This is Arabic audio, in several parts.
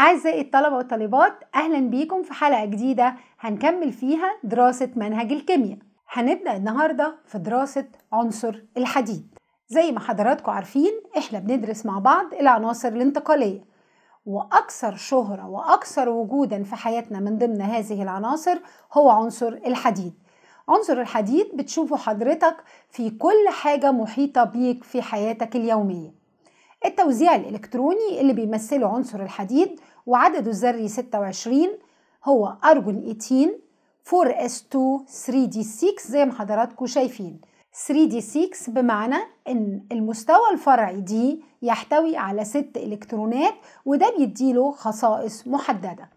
أعزائي الطلبة والطالبات أهلا بيكم في حلقة جديدة هنكمل فيها دراسة منهج الكيمياء هنبدأ النهاردة في دراسة عنصر الحديد زي ما حضراتكم عارفين احنا بندرس مع بعض العناصر الانتقالية وأكثر شهرة وأكثر وجودا في حياتنا من ضمن هذه العناصر هو عنصر الحديد عنصر الحديد بتشوفه حضرتك في كل حاجة محيطة بيك في حياتك اليومية التوزيع الإلكتروني اللي بيمثله عنصر الحديد وعدده الذري 26 هو أرجون 18 4S2 3D6 زي ما حضراتكم شايفين 3D6 بمعنى إن المستوى الفرعي دي يحتوي على ست إلكترونات وده بيديله خصائص محددة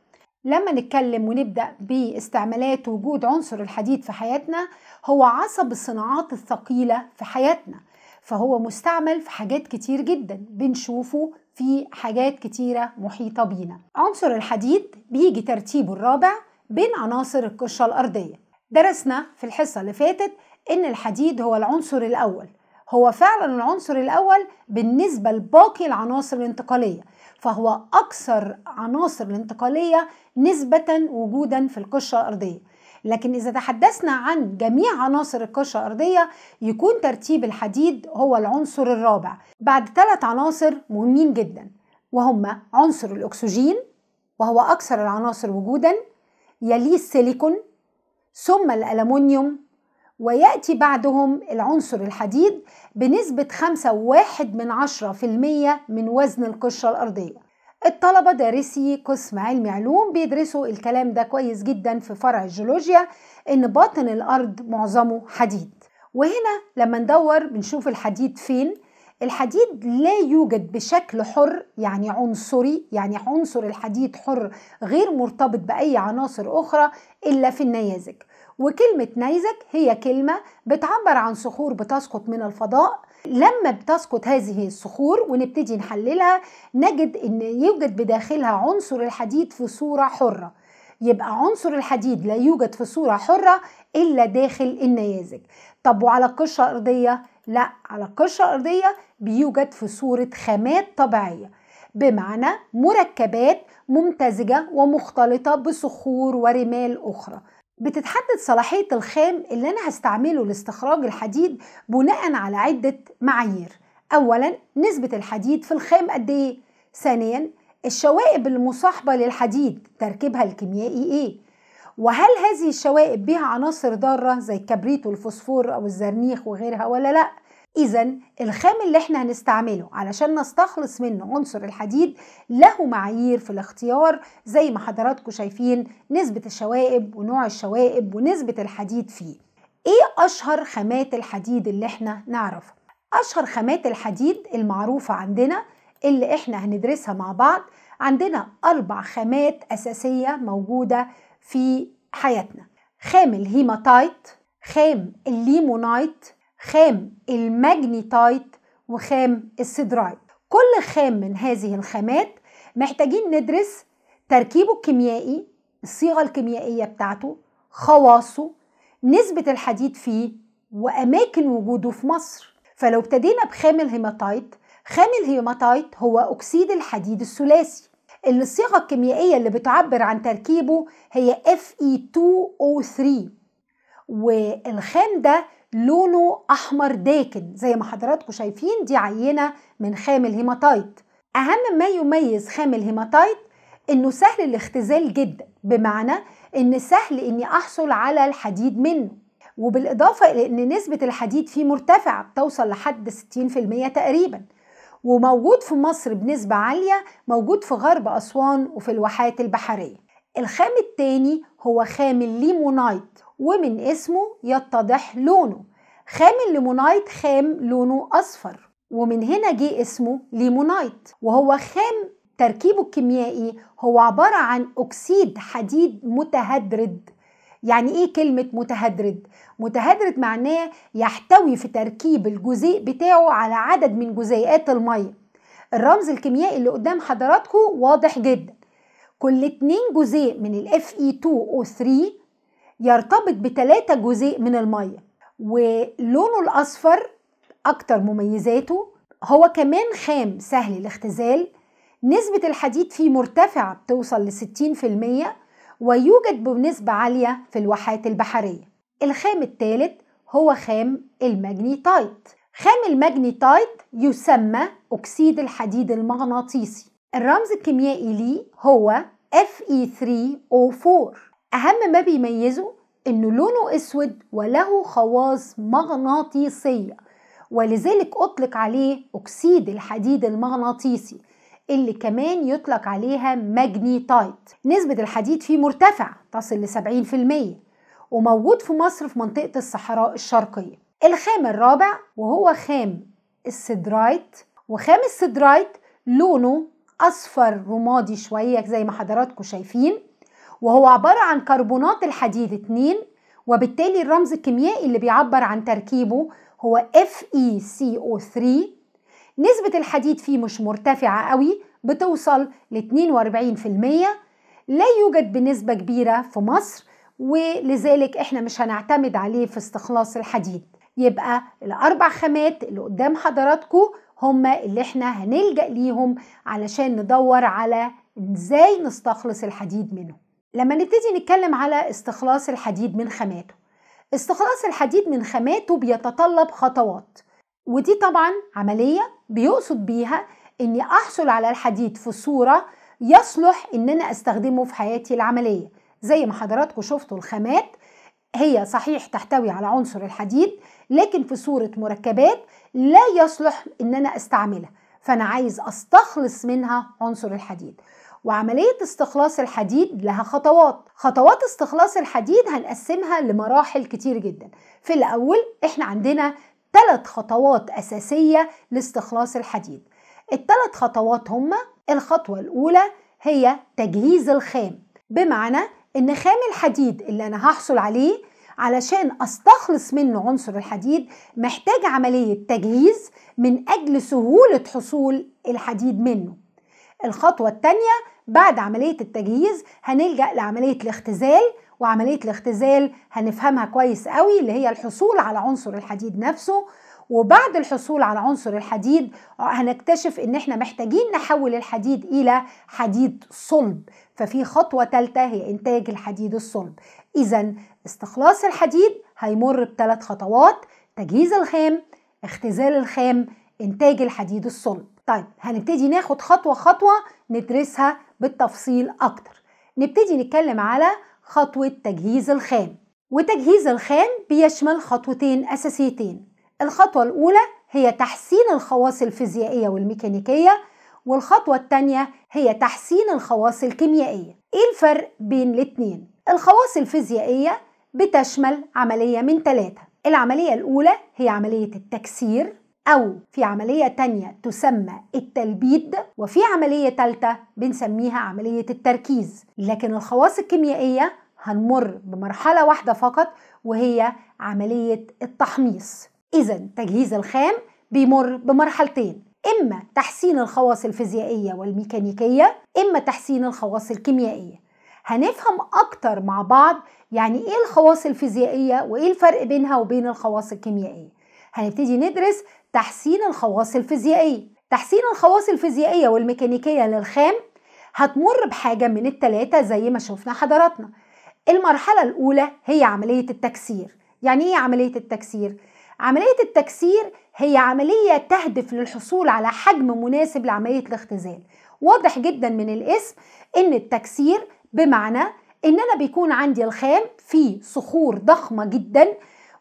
لما نتكلم ونبدأ باستعمالات وجود عنصر الحديد في حياتنا هو عصب الصناعات الثقيلة في حياتنا فهو مستعمل في حاجات كتير جدا بنشوفه في حاجات كتيرة محيطة بينا عنصر الحديد بيجي ترتيبه الرابع بين عناصر القشرة الأرضية درسنا في الحصة اللي فاتت إن الحديد هو العنصر الأول هو فعلا العنصر الأول بالنسبة لباقي العناصر الانتقالية فهو أكثر عناصر الانتقالية نسبة وجودا في القشرة الأرضية لكن إذا تحدثنا عن جميع عناصر القشرة الأرضية يكون ترتيب الحديد هو العنصر الرابع بعد ثلاث عناصر مهمين جدا وهما عنصر الأكسجين وهو أكثر العناصر وجودا يليه السيليكون ثم الألمونيوم ويأتي بعدهم العنصر الحديد بنسبة 5.1% من وزن القشرة الأرضية الطلبة دارسي قسم علم علوم بيدرسوا الكلام ده كويس جدا في فرع الجيولوجيا إن باطن الأرض معظمه حديد وهنا لما ندور بنشوف الحديد فين الحديد لا يوجد بشكل حر يعني عنصري يعني عنصر الحديد حر غير مرتبط بأي عناصر أخرى إلا في النيازك وكلمة نيزك هي كلمة بتعبر عن صخور بتسقط من الفضاء لما بتسقط هذه الصخور ونبتدي نحللها نجد ان يوجد بداخلها عنصر الحديد في صورة حرة يبقى عنصر الحديد لا يوجد في صورة حرة إلا داخل النيازك طب وعلى القشرة الأرضية؟ لا على القشرة الأرضية بيوجد في صورة خامات طبيعية بمعنى مركبات ممتزجة ومختلطة بصخور ورمال أخرى بتتحدد صلاحية الخام اللي أنا هستعمله لاستخراج الحديد بناء على عدة معايير أولا نسبة الحديد في الخام قد إيه ثانيا الشوائب المصاحبة للحديد تركيبها الكيميائي إيه وهل هذه الشوائب بها عناصر ضارة زي الكبريت والفوسفور أو الزرنيخ وغيرها ولا لأ إذا الخام اللي احنا هنستعمله علشان نستخلص منه عنصر الحديد له معايير في الاختيار زي ما حضراتكم شايفين نسبة الشوائب ونوع الشوائب ونسبة الحديد فيه. إيه أشهر خامات الحديد اللي احنا نعرفها؟ أشهر خامات الحديد المعروفة عندنا اللي احنا هندرسها مع بعض عندنا أربع خامات أساسية موجودة في حياتنا خام الهيماتايت خام الليمونايت خام الماجنيتايت وخام السيدرايت كل خام من هذه الخامات محتاجين ندرس تركيبه الكيميائي الصيغة الكيميائية بتاعته خواصه نسبة الحديد فيه وأماكن وجوده في مصر فلو ابتدينا بخام الهيماتايت خام الهيماتايت هو أكسيد الحديد الثلاثي اللي الصيغة الكيميائية اللي بتعبر عن تركيبه هي Fe2O3 والخام ده لونه أحمر داكن زي ما حضراتكم شايفين دي عينة من خام الهيماتايت أهم ما يميز خام الهيماتايت إنه سهل الاختزال جدا بمعنى إن سهل إني أحصل على الحديد منه وبالإضافة إلى إن نسبة الحديد فيه مرتفعة بتوصل لحد 60% تقريبا وموجود في مصر بنسبة عالية موجود في غرب أسوان وفي الواحات البحرية الخام التاني هو خام الليمونايت ومن اسمه يتضح لونه خام الليمونايت خام لونه أصفر ومن هنا جه اسمه ليمونايت وهو خام تركيبه الكيميائي هو عبارة عن أكسيد حديد متهدرد يعني ايه كلمة متهدرد؟ متهدرد معناه يحتوي في تركيب الجزيء بتاعه على عدد من جزيئات المية الرمز الكيميائي اللي قدام حضراتكم واضح جدا كل اتنين جزيء من ال Fe2O3 يرتبط بتلاتة جزيء من المية ولونه الأصفر أكتر مميزاته هو كمان خام سهل الاختزال نسبة الحديد فيه مرتفعة بتوصل لستين في المية ويوجد بنسبة عالية في الواحات البحرية الخام الثالث هو خام المجنيتايت خام المجنيتايت يسمى أكسيد الحديد المغناطيسي الرمز الكيميائي ليه هو Fe3O4 أهم ما بيميزه إنه لونه أسود وله خواص مغناطيسية ولذلك أطلق عليه أكسيد الحديد المغناطيسي اللي كمان يطلق عليها ماجنيتايت نسبة الحديد فيه مرتفعة تصل ل 70% وموجود في مصر في منطقة الصحراء الشرقية الخام الرابع وهو خام السدرايت وخام السدرايت لونه أصفر رمادي شوية زي ما حضراتكم شايفين وهو عبارة عن كربونات الحديد 2 وبالتالي الرمز الكيميائي اللي بيعبر عن تركيبه هو FeCO3 نسبة الحديد فيه مش مرتفعة قوي بتوصل ل 42% لا يوجد بنسبة كبيرة في مصر ولذلك احنا مش هنعتمد عليه في استخلاص الحديد يبقى الأربع خامات اللي قدام حضراتكم هما اللي احنا هنلجأ ليهم علشان ندور على ازاي نستخلص الحديد منهم لما نبتدي نتكلم على استخلاص الحديد من خاماته استخلاص الحديد من خاماته بيتطلب خطوات ودي طبعا عملية بيقصد بيها اني احصل على الحديد في صورة يصلح ان انا استخدمه في حياتي العملية زي ما حضراتكم شفتوا الخامات هي صحيح تحتوي على عنصر الحديد لكن في صورة مركبات لا يصلح ان انا استعملها فانا عايز استخلص منها عنصر الحديد وعملية استخلاص الحديد لها خطوات خطوات استخلاص الحديد هنقسمها لمراحل كتير جدا في الأول احنا عندنا ثلاث خطوات أساسية لاستخلاص الحديد الثلاث خطوات هما الخطوة الأولى هي تجهيز الخام بمعنى إن خام الحديد اللي أنا هحصل عليه علشان استخلص منه عنصر الحديد محتاج عملية تجهيز من أجل سهولة حصول الحديد منه الخطوة الثانية بعد عملية التجهيز هنلجأ لعملية الاختزال وعملية الاختزال هنفهمها كويس قوي اللي هي الحصول على عنصر الحديد نفسه وبعد الحصول على عنصر الحديد آه، هنكتشف ان احنا محتاجين نحول الحديد الى حديد صلب ففي خطوة ثالثة هي انتاج الحديد الصلب اذا استخلاص الحديد هيمر بثلاث خطوات تجهيز الخام اختزال الخام انتاج الحديد الصلب طيب هنبتدي ناخد خطوة خطوة ندرسها بالتفصيل أكتر نبتدي نتكلم على خطوة تجهيز الخام وتجهيز الخام بيشمل خطوتين أساسيتين الخطوة الأولى هي تحسين الخواص الفيزيائية والميكانيكية والخطوة الثانية هي تحسين الخواص الكيميائية إيه الفرق بين الاتنين؟ الخواص الفيزيائية بتشمل عملية من ثلاثة العملية الأولى هي عملية التكسير أو في عملية تانية تسمى التلبيد وفي عملية تالتة بنسميها عملية التركيز لكن الخواص الكيميائية هنمر بمرحلة واحدة فقط وهي عملية التحميص إذا تجهيز الخام بيمر بمرحلتين إما تحسين الخواص الفيزيائية والميكانيكية إما تحسين الخواص الكيميائية هنفهم أكتر مع بعض يعني إيه الخواص الفيزيائية وإيه الفرق بينها وبين الخواص الكيميائية هنبتدي ندرس تحسين الخواص الفيزيائية تحسين الخواص الفيزيائية والميكانيكية للخام هتمر بحاجة من التلاتة زي ما شفنا حضراتنا المرحلة الأولى هي عملية التكسير يعني إيه عملية التكسير؟ عملية التكسير هي عملية تهدف للحصول على حجم مناسب لعملية الاختزال واضح جدا من الاسم ان التكسير بمعنى ان انا بيكون عندي الخام فيه صخور ضخمة جدا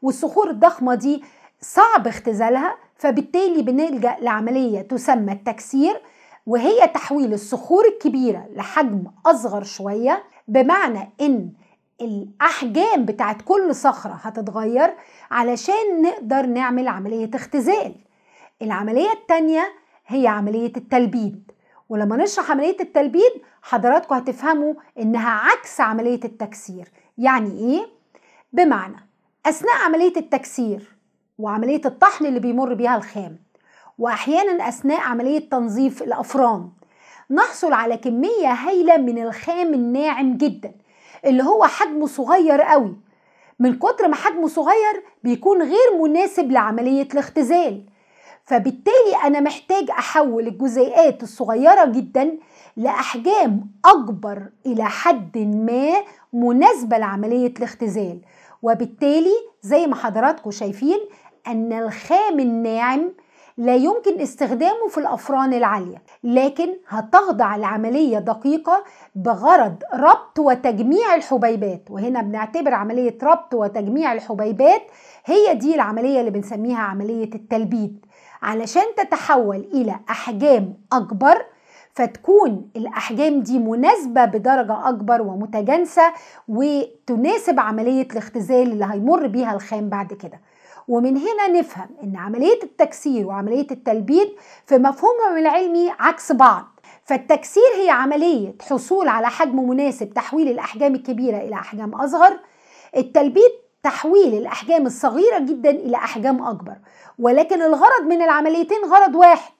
والصخور الضخمة دي صعب اختزالها فبالتالي بنلجأ لعملية تسمى التكسير وهي تحويل الصخور الكبيرة لحجم أصغر شوية بمعنى إن الأحجام بتاعت كل صخرة هتتغير علشان نقدر نعمل عملية اختزال العملية التانية هي عملية التلبيد ولما نشرح عملية التلبيد حضراتكم هتفهموا إنها عكس عملية التكسير يعني إيه؟ بمعنى أثناء عملية التكسير وعملية الطحن اللي بيمر بيها الخام وأحيانا أثناء عملية تنظيف الأفران نحصل على كمية هائلة من الخام الناعم جدا اللي هو حجمه صغير قوي من كتر ما حجمه صغير بيكون غير مناسب لعملية الاختزال فبالتالي أنا محتاج أحول الجزيئات الصغيرة جدا لأحجام أكبر إلى حد ما مناسبة لعملية الاختزال وبالتالي زي ما حضراتكم شايفين أن الخام الناعم لا يمكن استخدامه في الأفران العالية لكن هتخضع لعملية دقيقة بغرض ربط وتجميع الحبيبات وهنا بنعتبر عملية ربط وتجميع الحبيبات هي دي العملية اللي بنسميها عملية التلبيد علشان تتحول إلى أحجام أكبر فتكون الأحجام دي مناسبة بدرجة أكبر ومتجانسة وتناسب عملية الاختزال اللي هيمر بيها الخام بعد كده ومن هنا نفهم ان عمليه التكسير وعمليه التلبيد في مفهومهم العلمي عكس بعض فالتكسير هي عمليه حصول على حجم مناسب تحويل الاحجام الكبيره الى احجام اصغر التلبيد تحويل الأحجام الصغيرة جدا إلى أحجام أكبر ولكن الغرض من العمليتين غرض واحد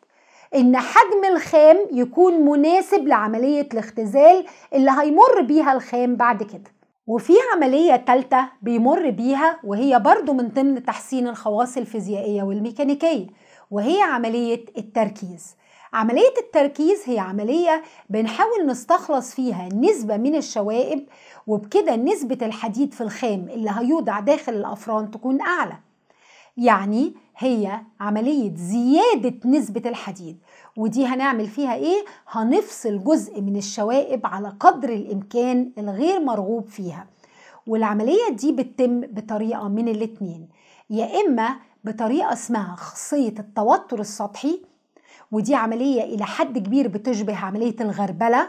إن حجم الخام يكون مناسب لعملية الاختزال اللي هيمر بيها الخام بعد كده وفي عملية تالتة بيمر بيها وهي برضو من ضمن تحسين الخواص الفيزيائية والميكانيكية وهي عملية التركيز عملية التركيز هي عملية بنحاول نستخلص فيها نسبة من الشوائب وبكده نسبة الحديد في الخام اللي هيوضع داخل الأفران تكون أعلى يعني هي عملية زيادة نسبة الحديد ودي هنعمل فيها ايه هنفصل جزء من الشوائب على قدر الامكان الغير مرغوب فيها والعملية دي بتتم بطريقة من الاتنين يا إما بطريقة اسمها خاصية التوتر السطحي ودي عملية إلى حد كبير بتشبه عملية الغربلة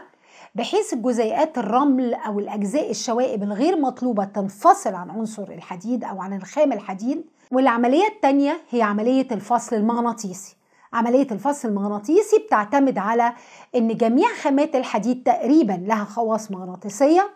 بحيث الجزيئات الرمل أو الأجزاء الشوائب الغير مطلوبة تنفصل عن عنصر الحديد أو عن الخام الحديد والعملية التانية هي عملية الفصل المغناطيسي عملية الفص المغناطيسي بتعتمد على أن جميع خامات الحديد تقريبا لها خواص مغناطيسية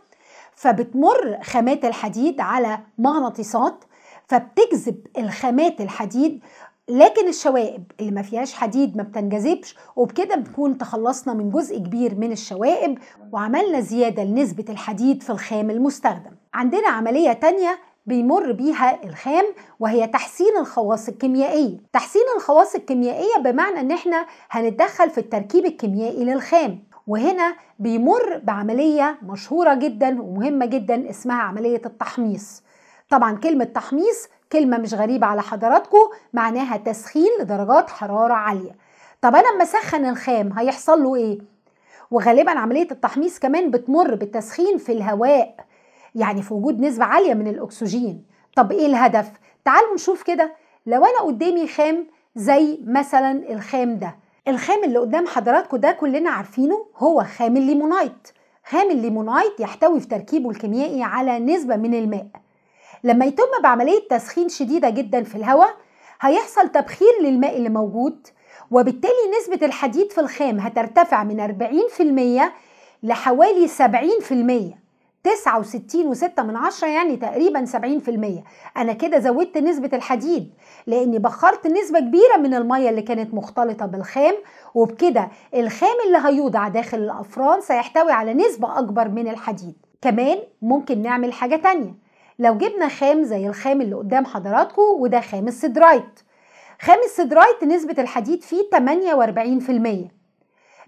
فبتمر خامات الحديد على مغناطيسات فبتجذب الخامات الحديد لكن الشوائب اللي ما فيهاش حديد ما بتنجذبش وبكده بنكون تخلصنا من جزء كبير من الشوائب وعملنا زيادة لنسبة الحديد في الخام المستخدم عندنا عملية تانية بيمر بيها الخام وهي تحسين الخواص الكيميائية تحسين الخواص الكيميائية بمعنى ان احنا هنتدخل في التركيب الكيميائي للخام وهنا بيمر بعملية مشهورة جدا ومهمة جدا اسمها عملية التحميص طبعا كلمة تحميص كلمة مش غريبة على حضراتكم معناها تسخين لدرجات حرارة عالية طب أنا لما أسخن الخام هيحصل له إيه؟ وغالبا عملية التحميص كمان بتمر بالتسخين في الهواء يعني في وجود نسبة عالية من الأكسجين طب إيه الهدف؟ تعالوا نشوف كده لو أنا قدامي خام زي مثلا الخام ده الخام اللي قدام حضراتكم ده كلنا عارفينه هو خام الليمونايت خام الليمونايت يحتوي في تركيبه الكيميائي على نسبة من الماء لما يتم بعملية تسخين شديدة جدا في الهواء هيحصل تبخير للماء اللي موجود وبالتالي نسبة الحديد في الخام هترتفع من 40% لحوالي 70% 69.6 من عشرة يعني تقريبا 70% أنا كده زودت نسبة الحديد لأني بخرت نسبة كبيرة من المية اللي كانت مختلطة بالخام وبكده الخام اللي هيوضع داخل الأفران سيحتوي على نسبة أكبر من الحديد كمان ممكن نعمل حاجة تانية لو جبنا خام زي الخام اللي قدام حضراتكم وده خام السدرايت خام السدرايت نسبة الحديد فيه 48%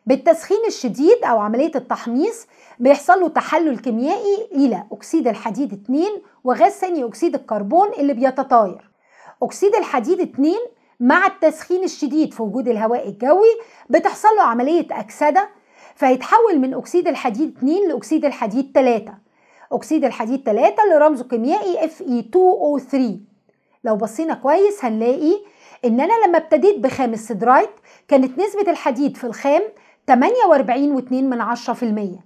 بالتسخين الشديد أو عملية التحميص بيحصل له تحلل كيميائي إلى أكسيد الحديد 2 وغاز ثاني أكسيد الكربون اللي بيتطاير أكسيد الحديد 2 مع التسخين الشديد في وجود الهواء الجوي بتحصل له عملية أكسدة فيتحول من أكسيد الحديد 2 لأكسيد الحديد 3 أكسيد الحديد 3 اللي رمزه كيميائي Fe2O3 لو بصينا كويس هنلاقي ان انا لما ابتديت بخام السدرايت كانت نسبة الحديد في الخام 48.2%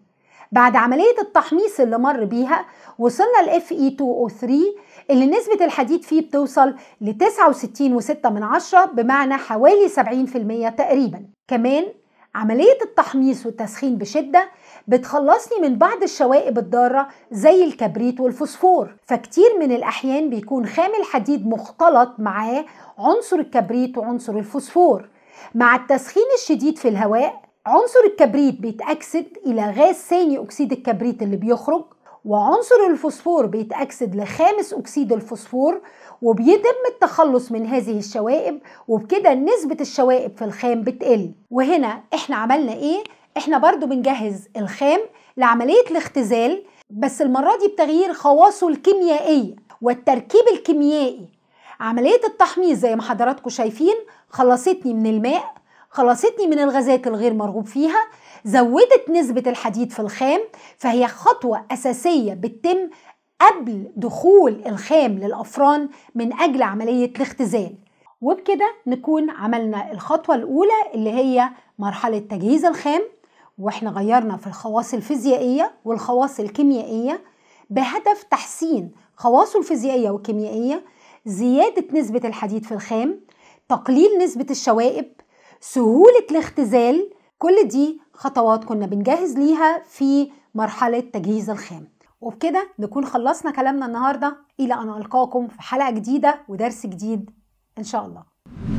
بعد عملية التحميص اللي مر بيها وصلنا ل Fe2O3 اللي نسبة الحديد فيه بتوصل ل 69.6 بمعنى حوالي 70% تقريبا كمان عملية التحميص والتسخين بشدة بتخلصني من بعض الشوائب الضارة زي الكبريت والفوسفور فكتير من الأحيان بيكون خام الحديد مختلط معاه عنصر الكبريت وعنصر الفوسفور مع التسخين الشديد في الهواء عنصر الكبريت بيتأكسد إلى غاز ثاني أكسيد الكبريت اللي بيخرج وعنصر الفوسفور بيتأكسد لخامس أكسيد الفوسفور وبيتم التخلص من هذه الشوائب وبكده نسبة الشوائب في الخام بتقل وهنا احنا عملنا ايه؟ احنا برضو بنجهز الخام لعملية الاختزال بس المرة دي بتغيير خواصه الكيميائية والتركيب الكيميائي عملية التحميص زي ما حضراتكم شايفين خلصتني من الماء خلصتني من الغازات الغير مرغوب فيها زودت نسبة الحديد في الخام فهي خطوة أساسية بتتم قبل دخول الخام للأفران من أجل عملية الاختزال وبكده نكون عملنا الخطوة الأولى اللي هي مرحلة تجهيز الخام واحنا غيرنا في الخواص الفيزيائية والخواص الكيميائية بهدف تحسين خواصه الفيزيائية والكيميائية زيادة نسبة الحديد في الخام تقليل نسبة الشوائب سهولة الاختزال كل دي خطوات كنا بنجهز ليها في مرحلة تجهيز الخام وبكده نكون خلصنا كلامنا النهاردة إلى أن ألقاكم في حلقة جديدة ودرس جديد إن شاء الله